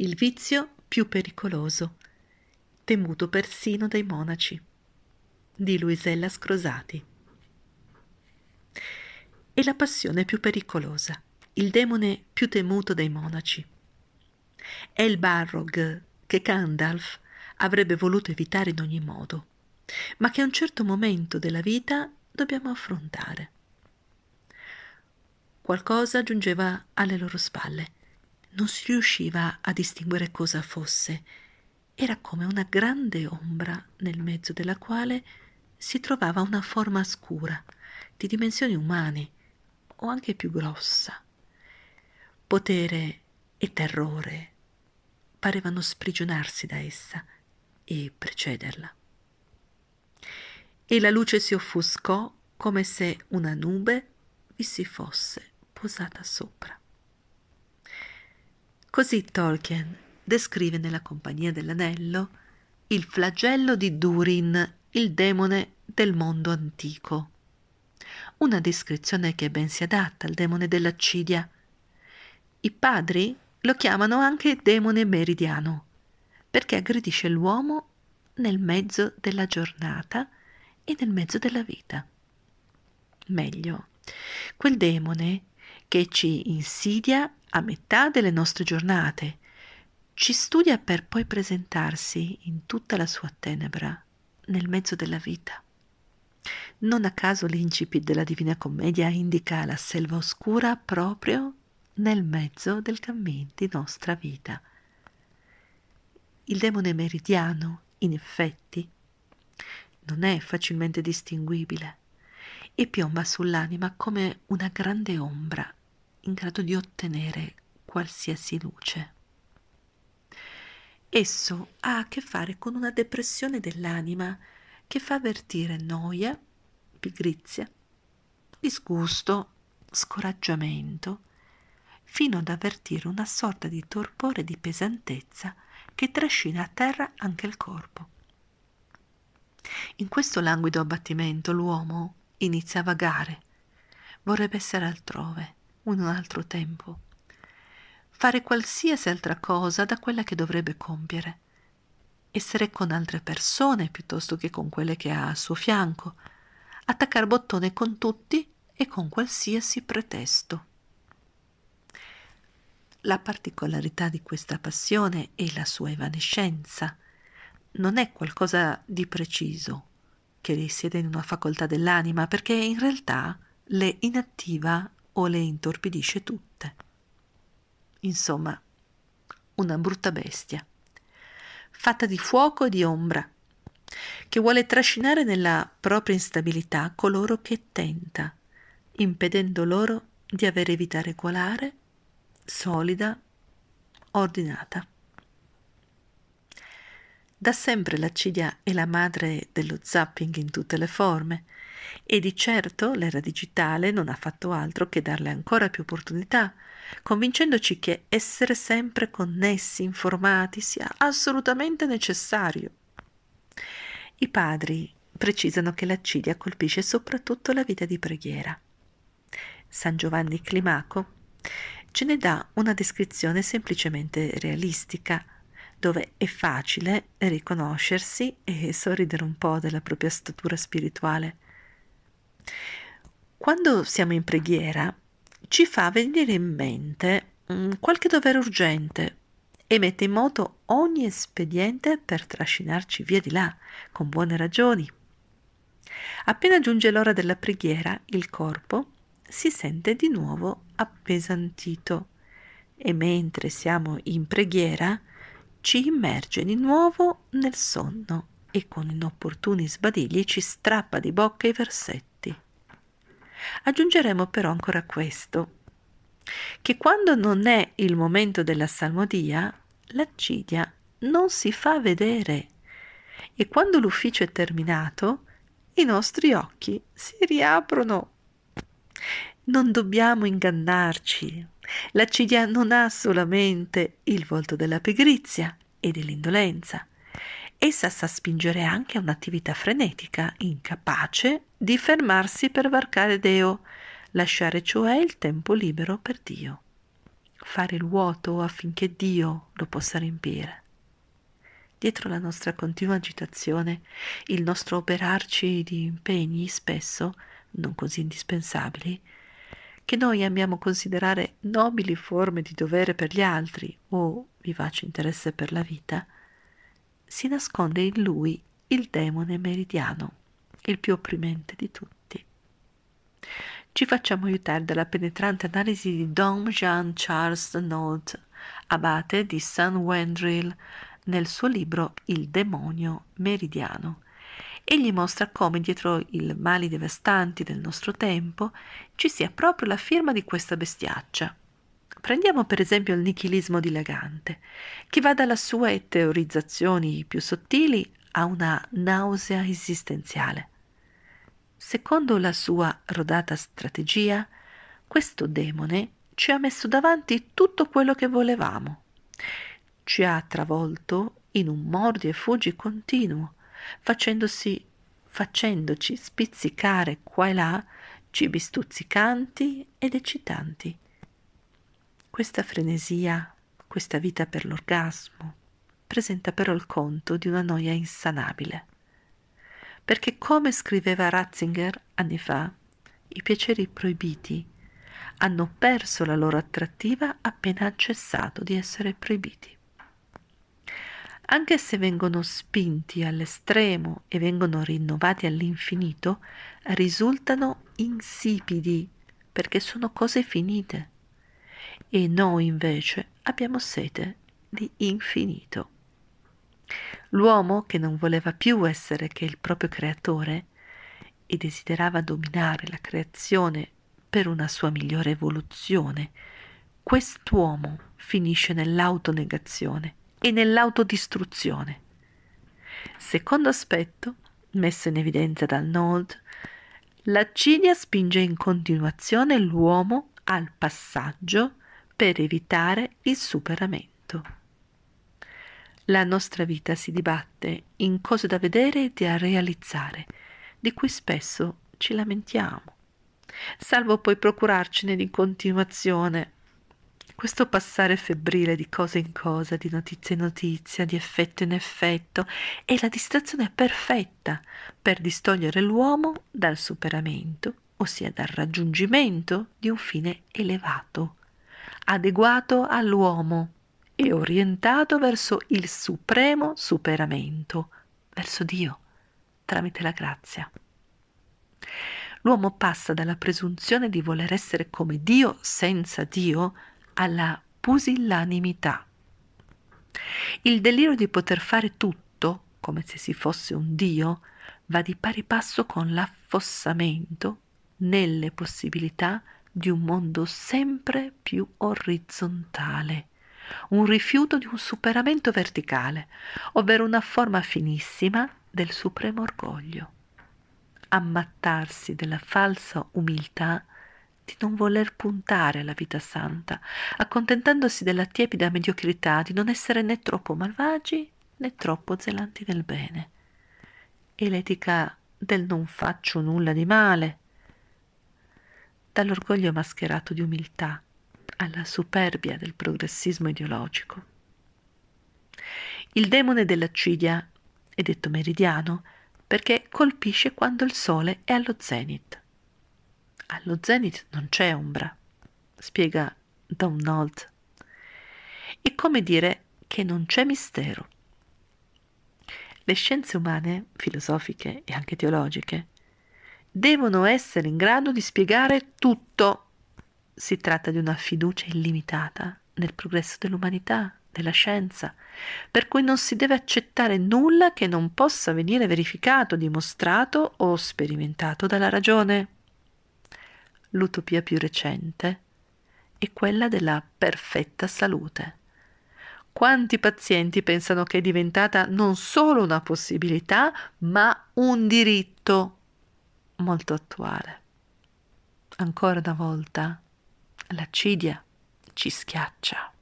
il vizio più pericoloso, temuto persino dai monaci, di Luisella Scrosati. E la passione più pericolosa, il demone più temuto dai monaci. È il Barrog che Gandalf avrebbe voluto evitare in ogni modo, ma che a un certo momento della vita dobbiamo affrontare. Qualcosa giungeva alle loro spalle non si riusciva a distinguere cosa fosse era come una grande ombra nel mezzo della quale si trovava una forma scura di dimensioni umane o anche più grossa potere e terrore parevano sprigionarsi da essa e precederla e la luce si offuscò come se una nube vi si fosse posata sopra Così Tolkien descrive nella Compagnia dell'Anello il flagello di Durin, il demone del mondo antico. Una descrizione che ben si adatta al demone dell'accidia. I padri lo chiamano anche demone meridiano, perché aggredisce l'uomo nel mezzo della giornata e nel mezzo della vita. Meglio, quel demone che ci insidia a metà delle nostre giornate, ci studia per poi presentarsi in tutta la sua tenebra nel mezzo della vita. Non a caso l'incipit della Divina Commedia indica la selva oscura proprio nel mezzo del cammin di nostra vita. Il demone meridiano, in effetti, non è facilmente distinguibile e piomba sull'anima come una grande ombra in grado di ottenere qualsiasi luce. Esso ha a che fare con una depressione dell'anima che fa avvertire noia, pigrizia, disgusto, scoraggiamento, fino ad avvertire una sorta di torpore di pesantezza che trascina a terra anche il corpo. In questo languido abbattimento l'uomo inizia a vagare, vorrebbe essere altrove, un altro tempo, fare qualsiasi altra cosa da quella che dovrebbe compiere, essere con altre persone piuttosto che con quelle che ha a suo fianco, attaccar bottone con tutti e con qualsiasi pretesto. La particolarità di questa passione è la sua evanescenza. Non è qualcosa di preciso che risiede in una facoltà dell'anima, perché in realtà le inattiva o le intorpidisce tutte. Insomma, una brutta bestia, fatta di fuoco e di ombra, che vuole trascinare nella propria instabilità coloro che tenta, impedendo loro di avere vita regolare, solida, ordinata. Da sempre la Cilia è la madre dello zapping in tutte le forme e di certo l'era digitale non ha fatto altro che darle ancora più opportunità, convincendoci che essere sempre connessi, informati sia assolutamente necessario. I padri precisano che la Cilia colpisce soprattutto la vita di preghiera. San Giovanni Climaco ce ne dà una descrizione semplicemente realistica dove è facile riconoscersi e sorridere un po' della propria statura spirituale. Quando siamo in preghiera ci fa venire in mente mm, qualche dovere urgente e mette in moto ogni espediente per trascinarci via di là, con buone ragioni. Appena giunge l'ora della preghiera, il corpo si sente di nuovo appesantito e mentre siamo in preghiera ci immerge di nuovo nel sonno e con inopportuni sbadigli ci strappa di bocca i versetti. Aggiungeremo però ancora questo, che quando non è il momento della salmodia, l'accidia non si fa vedere e quando l'ufficio è terminato, i nostri occhi si riaprono. Non dobbiamo ingannarci, la ciglia non ha solamente il volto della pigrizia e dell'indolenza. Essa sa spingere anche a un'attività frenetica, incapace di fermarsi per varcare Deo, lasciare cioè il tempo libero per Dio, fare il vuoto affinché Dio lo possa riempire. Dietro la nostra continua agitazione, il nostro operarci di impegni spesso non così indispensabili, che noi amiamo considerare nobili forme di dovere per gli altri o vivace interesse per la vita, si nasconde in lui il demone meridiano, il più opprimente di tutti. Ci facciamo aiutare dalla penetrante analisi di Dom Jean Charles Nod, abate di San Wendril, nel suo libro Il demonio meridiano, Egli mostra come dietro i mali devastanti del nostro tempo ci sia proprio la firma di questa bestiaccia. Prendiamo per esempio il nichilismo dilagante, che va dalle sue teorizzazioni più sottili a una nausea esistenziale. Secondo la sua rodata strategia, questo demone ci ha messo davanti tutto quello che volevamo. Ci ha travolto in un mordi e fuggi continuo, facendosi, facendoci spizzicare qua e là cibi stuzzicanti ed eccitanti. Questa frenesia, questa vita per l'orgasmo, presenta però il conto di una noia insanabile. Perché come scriveva Ratzinger anni fa, i piaceri proibiti hanno perso la loro attrattiva appena cessato di essere proibiti anche se vengono spinti all'estremo e vengono rinnovati all'infinito, risultano insipidi perché sono cose finite. E noi invece abbiamo sete di infinito. L'uomo che non voleva più essere che il proprio creatore e desiderava dominare la creazione per una sua migliore evoluzione, quest'uomo finisce nell'autonegazione e nell'autodistruzione. Secondo aspetto, messo in evidenza dal Nold, la l'accidia spinge in continuazione l'uomo al passaggio per evitare il superamento. La nostra vita si dibatte in cose da vedere e da realizzare, di cui spesso ci lamentiamo, salvo poi procurarcene di continuazione questo passare febbrile di cosa in cosa, di notizia in notizia, di effetto in effetto, è la distrazione perfetta per distogliere l'uomo dal superamento, ossia dal raggiungimento di un fine elevato, adeguato all'uomo e orientato verso il supremo superamento, verso Dio, tramite la grazia. L'uomo passa dalla presunzione di voler essere come Dio senza Dio alla pusillanimità. Il delirio di poter fare tutto, come se si fosse un Dio, va di pari passo con l'affossamento nelle possibilità di un mondo sempre più orizzontale, un rifiuto di un superamento verticale, ovvero una forma finissima del supremo orgoglio. Ammattarsi della falsa umiltà di non voler puntare alla vita santa, accontentandosi della tiepida mediocrità di non essere né troppo malvagi né troppo zelanti del bene. E l'etica del non faccio nulla di male, dall'orgoglio mascherato di umiltà alla superbia del progressismo ideologico. Il demone dell'accidia è detto meridiano perché colpisce quando il sole è allo zenit allo zenith non c'è ombra, spiega Don Nolt. È come dire che non c'è mistero. Le scienze umane, filosofiche e anche teologiche, devono essere in grado di spiegare tutto. Si tratta di una fiducia illimitata nel progresso dell'umanità, della scienza, per cui non si deve accettare nulla che non possa venire verificato, dimostrato o sperimentato dalla ragione l'utopia più recente, è quella della perfetta salute. Quanti pazienti pensano che è diventata non solo una possibilità, ma un diritto molto attuale. Ancora una volta, la ci schiaccia.